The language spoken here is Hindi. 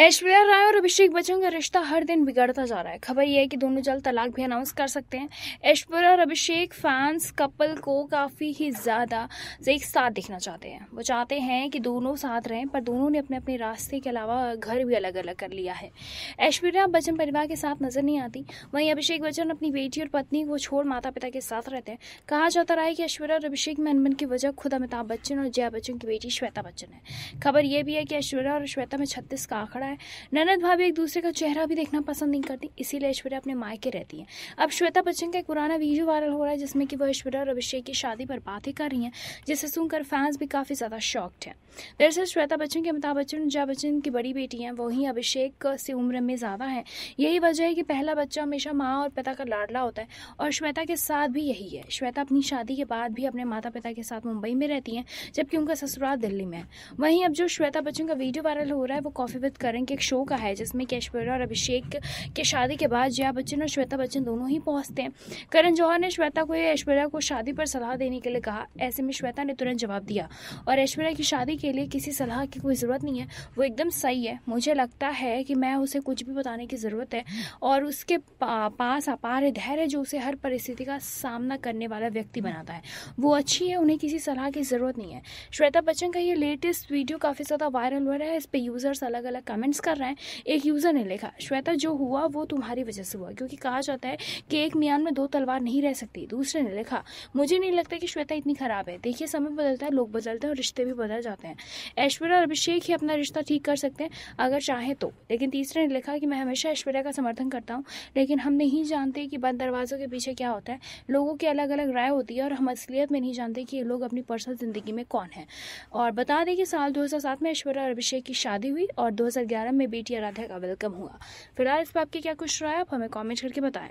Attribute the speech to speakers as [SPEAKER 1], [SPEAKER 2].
[SPEAKER 1] ऐश्वर्या राय और अभिषेक बच्चन का रिश्ता हर दिन बिगड़ता जा रहा है खबर यह है कि दोनों जल्द तलाक भी अनाउंस कर सकते हैं ऐश्वर्या और अभिषेक फैंस कपल को काफ़ी ही ज़्यादा एक साथ देखना चाहते हैं वो चाहते हैं कि दोनों साथ रहें पर दोनों ने अपने अपने रास्ते के अलावा घर भी अलग अलग कर लिया है ऐश्वर्या बच्चन परिवार के साथ नज़र नहीं आती वहीं अभिषेक बच्चन अपनी बेटी और पत्नी को छोड़ माता पिता के साथ रहते हैं कहा जाता रहा है कि ऐश्वर्या और अभिषेक में अनबन की वजह खुद अमिताभ बच्चन और जया बच्चन की बेटी श्वेता बच्चन है खबर यह भी है कि ऐश्वर्या और श्वेता में छत्तीस का आंकड़ा बड़ा है ननद भाभी एक दूसरे का चेहरा भी देखना पसंद नहीं करती इसीलिए ऐश्वर्या अपने मायके रहती है अब श्वेता बच्चन का एक पुराना वीडियो वायरल हो रहा है जिसमें कि वह ऐश्वर्या और अभिषेक की शादी पर बात ही कर रही हैं जिसे सुनकर फैंस भी काफ़ी ज़्यादा शॉक्ड है दरअसल श्वेता बच्चन के अमिताभ बच्चन जया बच्चन की बड़ी बेटी हैं वहीं अभिषेक से उम्र में ज़्यादा है यही वजह है कि पहला बच्चा हमेशा माँ और पिता का लाडला होता है और श्वेता के साथ भी यही है श्वेता अपनी शादी के बाद भी अपने माता पिता के साथ मुंबई में रहती हैं जबकि उनका ससुराल दिल्ली में है वहीं अब जो श्वेता बच्चन का वीडियो वायरल हो रहा है वो कॉफ़ी विद कर तरंग के एक शो का है जिसमें कि ऐश्वर्या और अभिषेक के शादी के बाद जया बच्चन और श्वेता बच्चन दोनों ही पहुंचते हैं करण जौहर ने श्वेता को ऐश्वर्या को शादी पर सलाह देने के लिए कहा ऐसे में श्वेता ने तुरंत जवाब दिया और ऐश्वर्या की शादी के लिए किसी सलाह की कोई ज़रूरत नहीं है वो एकदम सही है मुझे लगता है कि मैं उसे कुछ भी बताने की ज़रूरत है और उसके पास अपार धैर्य जो उसे हर परिस्थिति का सामना करने वाला व्यक्ति बनाता है वो अच्छी है उन्हें किसी सलाह की ज़रूरत नहीं है श्वेता बच्चन का ये लेटेस्ट वीडियो काफ़ी ज़्यादा वायरल हो रहा है इस पर यूज़र्स अलग अलग कमेंट कमेंट्स कर रहे हैं एक यूज़र ने लिखा श्वेता जो हुआ वो तुम्हारी वजह से हुआ क्योंकि कहा जाता है कि एक मियान में दो तलवार नहीं रह सकती दूसरे ने लिखा मुझे नहीं लगता कि श्वेता इतनी ख़राब है देखिए समय बदलता है लोग बदलते हैं और रिश्ते भी बदल जाते हैं ऐश्वर्या और अभिषेक ही अपना रिश्ता ठीक कर सकते हैं अगर चाहें तो लेकिन तीसरे ने लिखा कि मैं हमेशा ऐश्वर्या का समर्थन करता हूँ लेकिन हम नहीं जानते कि बंद दरवाज़ों के पीछे क्या होता है लोगों की अलग अलग राय होती है और हम असलियत में नहीं जानते कि ये लोग अपनी पर्सनल ज़िंदगी में कौन है और बता दें कि साल 2007 में ऐश्वर्या और अभिषेक की शादी हुई और 2011 में बेटी आराध्या का वेलकम हुआ फिलहाल इस पर आपकी क्या कुछ राय आप हमें कॉमेंट करके बताएं